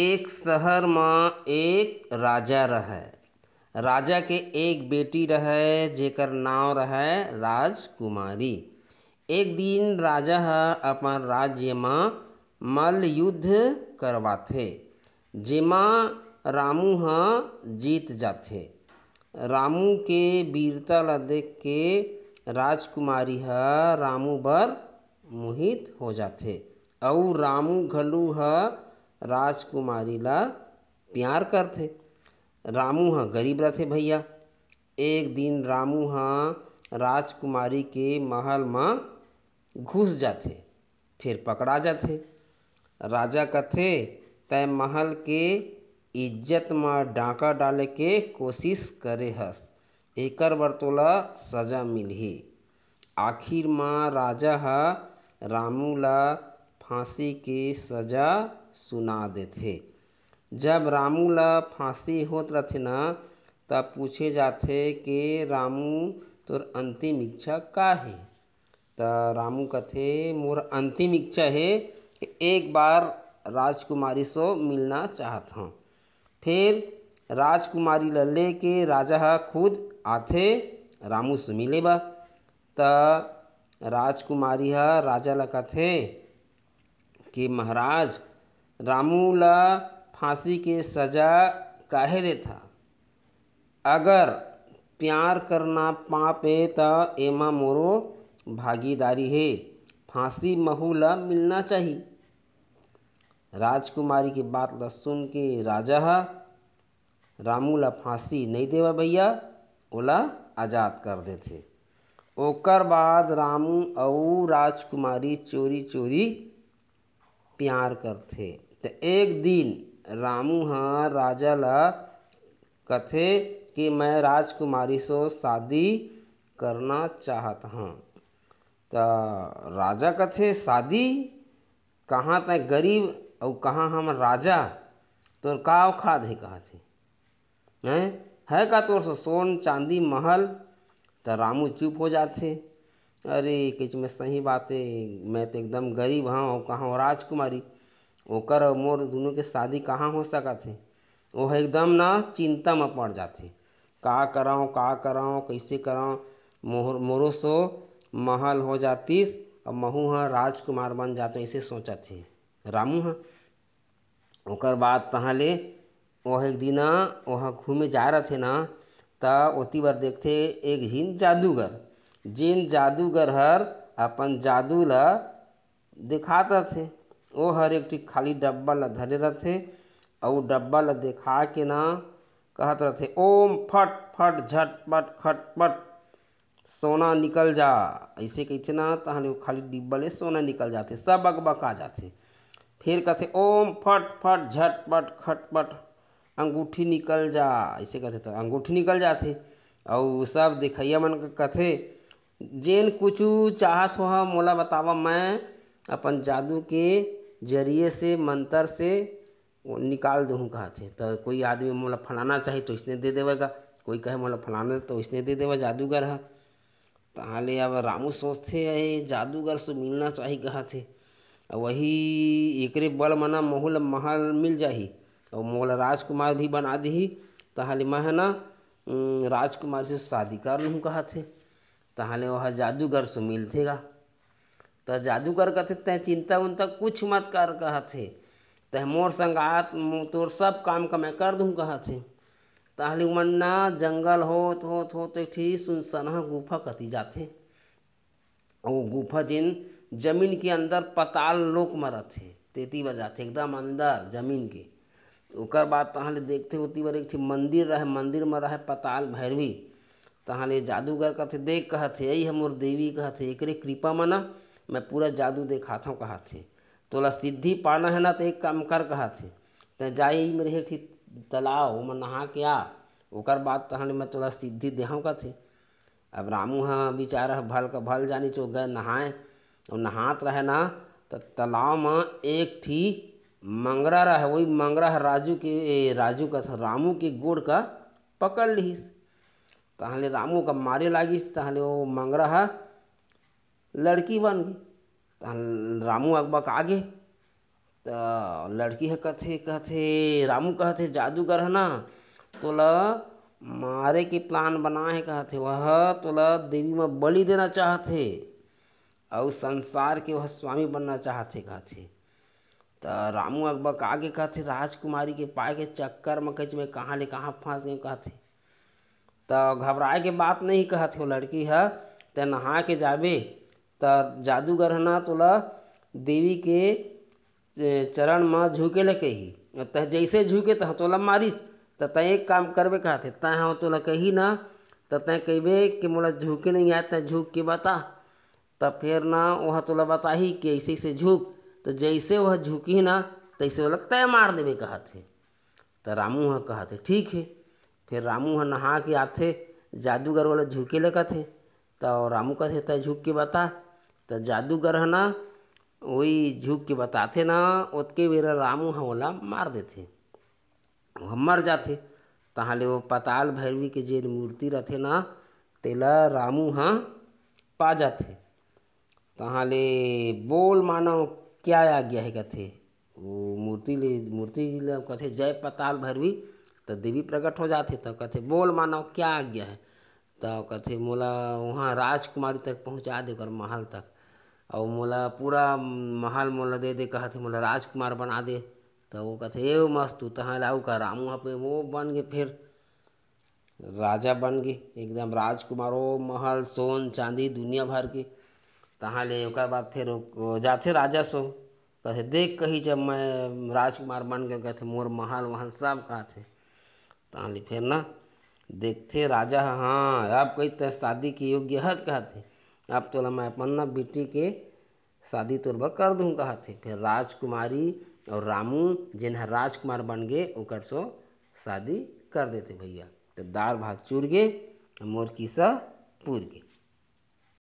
एक शहर में एक राजा रहे राजा के एक बेटी रहे जेकर नाम रहे राजकुमारी एक दिन राजा ह अपन राज्य में मल युद्ध करवाते जेमा रामू हा जीत जाते रामू के वीरता ल देख के राजकुमारी हा रामू बर मोहित हो जाते और रामू घलू हा राजकुमारी ला प्यार करते रामू ह गरीब रहते भैया एक दिन रामू ह राजकुमारी के महल में घुस जाते फिर पकड़ा जाते राजा कथे ते महल के इज्जत में डाका डाले के कोशिश करे हस एकर बर तोला सजा मिली आखिर माँ राजा हा रामूला फांसी की सज़ा सुना देते जब रामू ल फांसी होत रहते न तब पूछे जाते कि रामू तोर अंतिम इच्छा का हे त रामू कथे मोर अंतिम इच्छा है कि एक बार राजकुमारी सो मिलना चाहत हूँ फिर राजकुमारी लल्ले लेके राजा ह खुद आते रामू से मिले बा त राजकुमारी ह राजा ल कथे कि महाराज रामू फांसी के सजा काहे दे था अगर प्यार करना पाप है तो एमा मोरो भागीदारी है फांसी महू मिलना चाहिए राजकुमारी की बात ल सुन के राजा हा रामू फांसी नहीं देवा भैया ओला आज़ाद कर देथे ओकर बाद रामू और राजकुमारी चोरी चोरी प्यार करते तो एक दिन रामू ह हाँ राजा ल कथे कि मैं राजकुमारी से शादी करना चाहत हाँ तो राजा कथे शादी कहाँ तैं गरीब और कहाँ हम राजा तोर का औखाद है कहा थे है का तोर से सोन चांदी महल तो रामू चुप हो जाते अरे किच में सही बात है मैं तो एकदम गरीब हाँ और कहाँ हो राजकुमारी ओकर और मोर दोनों के शादी कहाँ हो सका थे वो एकदम ना चिंता में पड़ जाते का कराओ का कराओ कैसे कराओ मोर मोरो सो महल हो जातीस और महू हाँ राजकुमार बन जाते ऐसे सोचा थे रामू हाँ ओकर बाद तहाँ ले वह एक दिन वहाँ घूमे जा रहे थे ना तो ओती बार देखते एक झीन जादूगर जेन जादूगर हर अपन जादू ल दिखा रथे वो हर एक खाली डब्बा ल धरे रथे और डब्बा ल दिखा के ना कहत रथे ओम फट फट झटपट खटपट सोना निकल जा ऐसे कहते ना तहन खाली डिब्बा ले सोना निकल जाते सब आ जाते फिर कहते ओम फट फट झटपट खटपट अंगूठी निकल जा ऐसे कहते तो अंगूठी निकल जाते और सब देखइया मन कहथे जेन कुछ चाहत होहा मोला बताव मैं अपन जादू के जरिए से मंतर से निकाल दूँ कहत थे तो कोई आदमी मोला फलाना चाहे तो इसने दे देवेगा कोई कहे मोला फलाना तो इसने दे देवा जादूगर ह ताहले अब रामू सोचते है जादूगर से मिलना चाही कहत हे वही एक बल मना मोहल महल मिल जाही और मोला राजकुमार भी बना दिही ताहले मैं है ना राजकुमार से शादी कर लूँ कहत थे ताहले वह जादूगर से मिलतेगा तो जादूगर कहते ते चिंता उनता कुछ मत कर कहते ते मोर संग आत तोर सब काम का मैं कर दूँ कहते ताहले उमन्ना जंगल होत होत होत एक ठीक सुनसनहा गुफा कती जाते वो गुफा जिन जमीन के अंदर पताल लोक म थे तेती बर जाते एकदम अंदर जमीन के ओकर बाद तहाँ देखते होती बर एक मंदिर रहे मंदिर में रहे पताल भैरवी तहाले जादूगर कहते देख कहत हे अई मोर देवी कहते एक एकरे कृपा मना मैं पूरा जादू देखाथव कहत हे तोला सिद्धि पाना है ना तो एक काम कर कहत थे तैं जाए मेरे एक ठी तालाब नहा के आ ओकर बाद तहाले मैं तोला सिद्धि देहव कहत अब रामू है बिचारा भल का भल जानी चो गए नहाए और नहात रहे ना तो तलाव में एक ठी मंगरा रहे वही मंगरा है राजू के राजू का रामू के गोड़ का पकड़ लीस ताहले रामू का मारे लागिस ताहले वो हा लड़की बन गई रामू अकबक आगे तो लड़की है कथे कथे रामू कहते जादूगर है ना तोला मारे के प्लान बनाए कहते वह तोला देवी में बलि देना चाहते और संसार के वह स्वामी बनना चाहते कहते तो रामू अकबक आगे कहते राजकुमारी के पाए के चक्कर में कच में कहाँ ले कहाँ फंस गए कहते तो घबराए के बात नहीं कहत हो लड़की ह त नहा के जाबे त जादूगर ना न तोला देवी के चरण में झुके ल कही तैं जैसे झुके तह तोला मारिस त तैं एक काम करबे कहत हे तैं तोला कही ना त तैं कहबे कि मोला झुके नहीं आए तैं झुक के बता त फिर ना वह तोला बताही कि ऐसे अइसे झुक जैसे वह ओहा ना तैसे वो ओला तय मार देवे कहते हे रामू कहते ठीक है फिर रामू ह नहा के आते जादूगर वाला झुके ल कथे तो रामू कहते तय झुक के बता तो जादूगर है ना वही झुक के बताते ना उतके बेरा रामू ह हाँ वाला मार देते वह मर जाते ताहाँले तो वो पताल भैरवी के जेल मूर्ति रहते ना तेला रामू हाँ पा जाते ताहाँले तो बोल मानो क्या आज्ञा है कथे वो मूर्ति ले मूर्ति ल कथे जय पताल भैरवी तो देवी प्रकट हो जाते तो कहते बोल मानव क्या आज्ञा है तो कहते मोला वहाँ राजकुमारी तक पहुँचा दे कर महल तक और मोला पूरा महल मोला दे दे कहते मोला राजकुमार बना दे तो वो कहथे ए तू तहाँ लाऊ का रामू वहाँ पे वो बन गए फिर राजा बन गए एकदम राजकुमार ओ महल सोन चांदी दुनिया भर के तहाँ ले बाद फिर जाते राजा सो कहते देख कही जब मैं राजकुमार बन गए कहते मोर महल वहल सब कहा थे ताली फिर ना देखते राजा हाँ आप कही तैं शादी के योग्य हज कहा थे अब तो मैं अपन ना बेटी के शादी तोर कर दूँ कहा थे फिर राजकुमारी और रामू जिन राजकुमार राजकुमार गए उकर सो शादी कर देते भैया तो दार भात चूर गे मोर किसा पूर गे